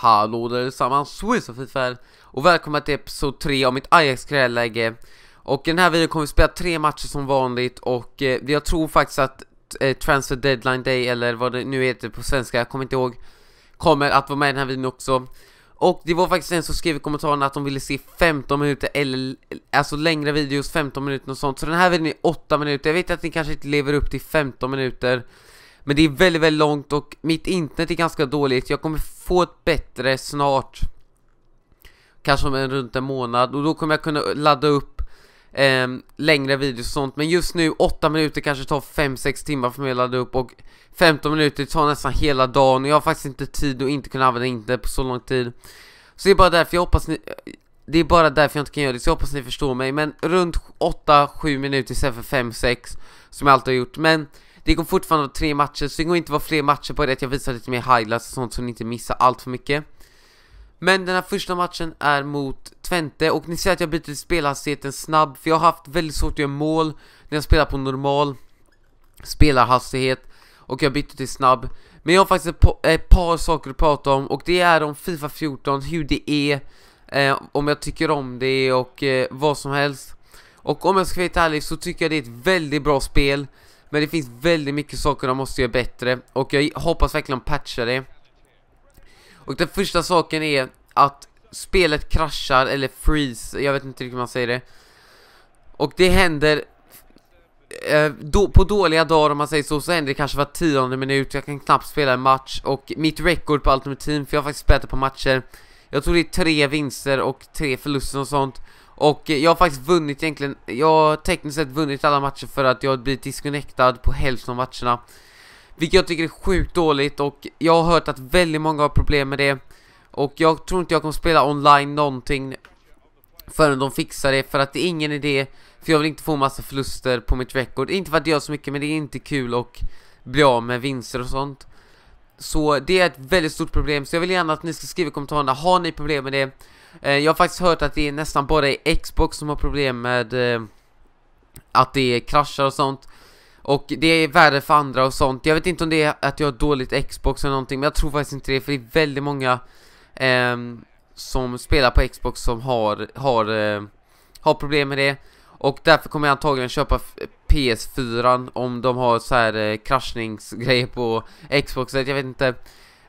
Hallå där allesammans, Swissofifär och välkomna till episod 3 av mitt ajax läge Och i den här videon kommer vi spela tre matcher som vanligt och eh, jag tror faktiskt att eh, Transfer Deadline Day eller vad det nu heter på svenska, jag kommer inte ihåg Kommer att vara med i den här videon också Och det var faktiskt en som skrev i kommentarerna att de ville se 15 minuter eller alltså längre videos, 15 minuter och sånt Så den här videon är 8 minuter, jag vet att ni kanske inte lever upp till 15 minuter men det är väldigt, väldigt långt och mitt internet är ganska dåligt. Jag kommer få ett bättre snart. Kanske om en, runt en månad och då kommer jag kunna ladda upp eh, längre videos och sånt. Men just nu, 8 minuter kanske tar 5-6 timmar för mig att ladda upp och 15 minuter tar nästan hela dagen och jag har faktiskt inte tid och inte kunna använda internet på så lång tid. Så det är bara därför jag hoppas ni... Det är bara därför jag inte kan göra det, så jag hoppas ni förstår mig. Men runt 8-7 minuter istället för 5-6 som jag alltid har gjort. Men det går fortfarande att tre matcher, så det går inte att vara fler matcher på det att jag visar lite mer highlights och sånt så ni inte missar allt för mycket. Men den här första matchen är mot Twente och ni ser att jag byter spelhastigheten snabb för jag har haft väldigt svårt att göra mål när jag spelar på normal spelarhastighet och jag bytte till snabb. Men jag har faktiskt ett, ett par saker att prata om och det är om Fifa 14, hur det är, eh, om jag tycker om det och eh, vad som helst. Och om jag ska vara helt ärlig så tycker jag det är ett väldigt bra spel. Men det finns väldigt mycket saker de måste göra bättre. Och jag hoppas verkligen de patchar det. Och den första saken är att spelet kraschar eller freeze. Jag vet inte hur man säger det. Och det händer eh, då, på dåliga dagar om man säger så, så händer det kanske var tionde minut, jag kan knappt spela en match och mitt rekord på Ultimate Team, för jag har faktiskt spelat på matcher, jag tror det är tre vinster och tre förluster och sånt och jag har faktiskt vunnit egentligen, jag har tekniskt sett vunnit alla matcher för att jag har blivit disconnectad på hälften av matcherna. Vilket jag tycker är sjukt dåligt och jag har hört att väldigt många har problem med det. Och jag tror inte jag kommer spela online någonting förrän de fixar det för att det är ingen idé. För jag vill inte få massa förluster på mitt record. Inte för att det gör så mycket men det är inte kul att bli av med vinster och sånt. Så det är ett väldigt stort problem så jag vill gärna att ni ska skriva i kommentarerna, har ni problem med det? Eh, jag har faktiskt hört att det är nästan bara i Xbox som har problem med eh, att det kraschar och sånt. Och det är värre för andra och sånt. Jag vet inte om det är att jag har dåligt Xbox eller någonting, men jag tror faktiskt inte det, för det är väldigt många eh, som spelar på Xbox som har, har, eh, har problem med det. Och därför kommer jag antagligen köpa PS4 om de har så här eh, kraschningsgrejer på Xbox. Jag vet inte.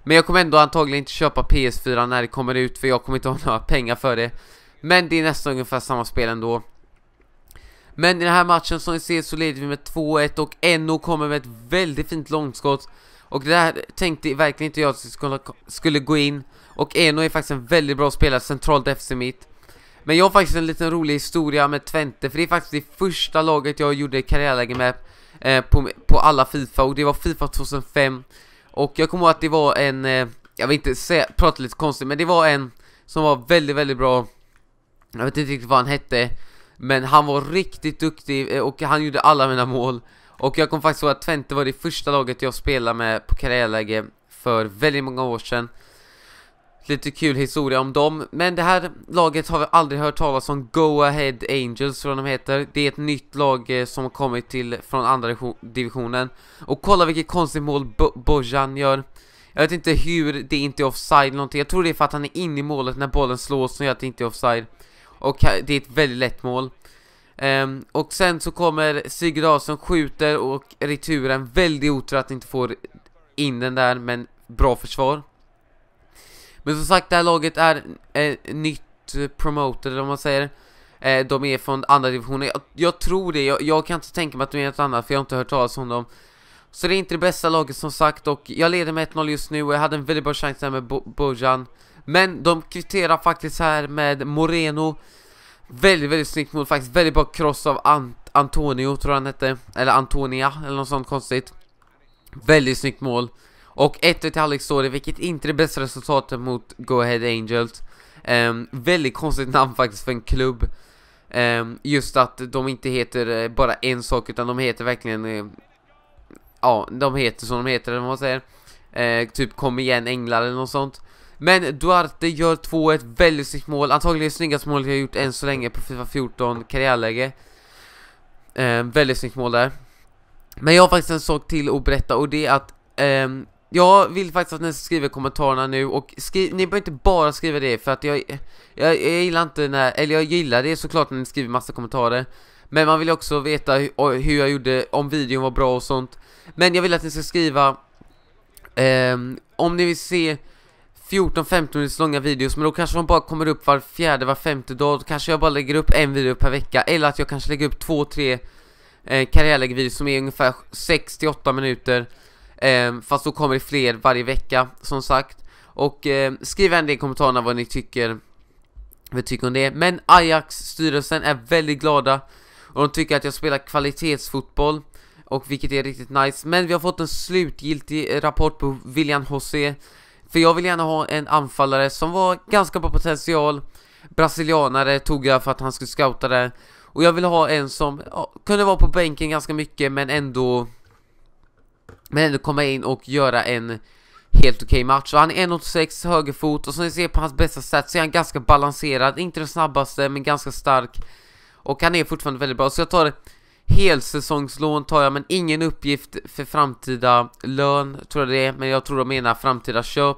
Men jag kommer ändå antagligen inte köpa PS4 när det kommer ut för jag kommer inte ha några pengar för det. Men det är nästan ungefär samma spel ändå. Men i den här matchen som ni ser så leder vi med 2-1 och NO kommer med ett väldigt fint långskott. Och det här tänkte verkligen inte jag skulle gå in. Och NO är faktiskt en väldigt bra spelare centralt efter mitt. Men jag har faktiskt en liten rolig historia med Twente. För det är faktiskt det första laget jag gjorde karriärläge med eh, på, på alla FIFA. Och det var FIFA 2005. Och jag kommer ihåg att det var en, eh, jag vill inte säga, prata lite konstigt, men det var en som var väldigt, väldigt bra Jag vet inte riktigt vad han hette Men han var riktigt duktig eh, och han gjorde alla mina mål Och jag kommer faktiskt ihåg att Twente var det första laget jag spelade med på karriärläge för väldigt många år sedan Lite kul historia om dem. Men det här laget har vi aldrig hört talas om. Go Ahead Angels tror de heter. Det är ett nytt lag eh, som har kommit till från andra divisionen. Och kolla vilket konstigt mål Bo Bojan gör. Jag vet inte hur det inte är offside någonting. Jag tror det är för att han är inne i målet när bollen slås som gör att det inte är offside. Och det är ett väldigt lätt mål. Um, och sen så kommer Sigurd Ahlsson skjuter och returen. Väldigt otur att inte får in den där men bra försvar. Men som sagt, det här laget är eh, nytt eh, eller vad man säger. Eh, de är från andra divisionen. Jag, jag, tror det, jag, jag kan inte tänka mig att de är något annat, för jag har inte hört talas om dem. Så det är inte det bästa laget som sagt och jag leder med 1-0 just nu och jag hade en väldigt bra chans där med Bo Bojan. Men de kvitterar faktiskt här med Moreno. Väldigt, väldigt snyggt mål faktiskt. Väldigt bra cross av Ant Antonio tror han hette. Eller Antonia eller något sånt konstigt. Väldigt snyggt mål. Och 1-1 till halvlek story, vilket inte är det bästa resultatet mot Go Ahead Angels. Um, väldigt konstigt namn faktiskt för en klubb. Um, just att de inte heter eh, bara en sak utan de heter verkligen... Uh, ja, de heter som de heter, eller vad man säger. Uh, typ kom igen änglar eller något sånt. Men Duarte gör 2-1, väldigt snyggt mål. Antagligen det snyggaste målet jag gjort än så länge på FIFA 14 karriärläge. Um, väldigt snyggt mål där. Men jag har faktiskt en sak till att berätta och det är att um, jag vill faktiskt att ni skriver kommentarerna nu och skri ni behöver inte bara skriva det för att jag, jag, jag gillar inte när, eller jag gillar det såklart när ni skriver massa kommentarer Men man vill också veta hur, hur jag gjorde, om videon var bra och sånt Men jag vill att ni ska skriva eh, Om ni vill se 14-15 minuters långa videos men då kanske de bara kommer upp var fjärde, var femte dag Då kanske jag bara lägger upp en video per vecka eller att jag kanske lägger upp två, tre eh, karriärläggvideos som är ungefär 6-8 minuter Eh, fast då kommer det fler varje vecka, som sagt. Och eh, skriv gärna i kommentarerna vad ni tycker, vad ni tycker om det. Men Ajax-styrelsen är väldigt glada och de tycker att jag spelar kvalitetsfotboll och vilket är riktigt nice. Men vi har fått en slutgiltig rapport på William José. För jag vill gärna ha en anfallare som var ganska bra potential. Brasilianare tog jag för att han skulle scouta det. Och jag vill ha en som ja, kunde vara på bänken ganska mycket men ändå men ändå komma in och göra en helt okej okay match. Och han är 1,86 högerfot och som ni ser på hans bästa stats så är han ganska balanserad. Inte den snabbaste men ganska stark. Och han är fortfarande väldigt bra. Så jag tar helsäsongslån tar jag men ingen uppgift för framtida lön tror jag det är. Men jag tror de menar framtida köp.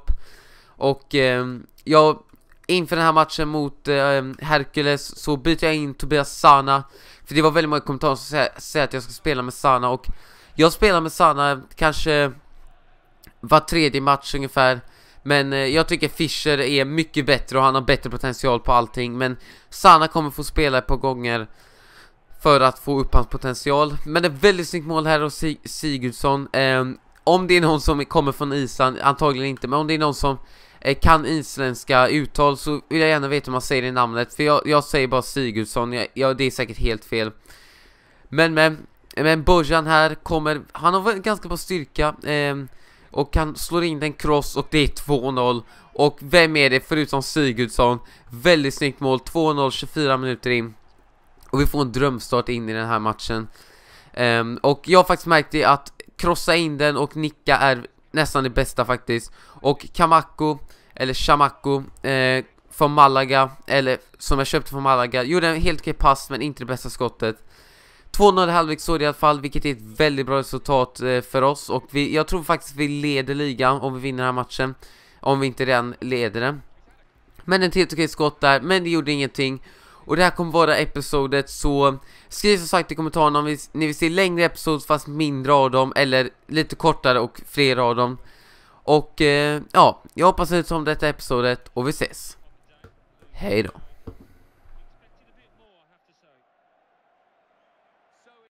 Och eh, jag inför den här matchen mot eh, Hercules så byter jag in Tobias Sana. För det var väldigt många kommentarer som säger att jag ska spela med Sana och jag spelar med Sanna kanske var tredje match ungefär. Men eh, jag tycker Fischer är mycket bättre och han har bättre potential på allting. Men Sanna kommer få spela ett par gånger för att få upp hans potential. Men ett väldigt snyggt mål här av Sig Sigurdsson. Eh, om det är någon som kommer från Island, antagligen inte, men om det är någon som eh, kan isländska uttal så vill jag gärna veta hur man säger det namnet. För jag, jag säger bara Sigurdsson, jag, jag, det är säkert helt fel. Men men, men Bojan här kommer, han har ganska bra styrka eh, och han slår in den cross och det är 2-0. Och vem är det förutom Sigurdsson? Väldigt snyggt mål, 2-0, 24 minuter in. Och vi får en drömstart in i den här matchen. Eh, och jag har faktiskt märkt det att krossa in den och nicka är nästan det bästa faktiskt. Och Kamako, eller Chamako, eh, från Malaga, eller som jag köpte från Malaga, gjorde en helt okej pass men inte det bästa skottet. 2-0 i halvlek står det i alla fall, vilket är ett väldigt bra resultat eh, för oss. Och vi, jag tror faktiskt vi leder ligan om vi vinner den här matchen. Om vi inte redan leder den. Men en helt okej skott där, men det gjorde ingenting. Och det här kommer vara episodet, så skriv som sagt i kommentarerna om vi, ni vill se längre episodes fast mindre av dem, eller lite kortare och fler av dem. Och eh, ja, jag hoppas ni tyckte om detta episodet och vi ses. Hej då.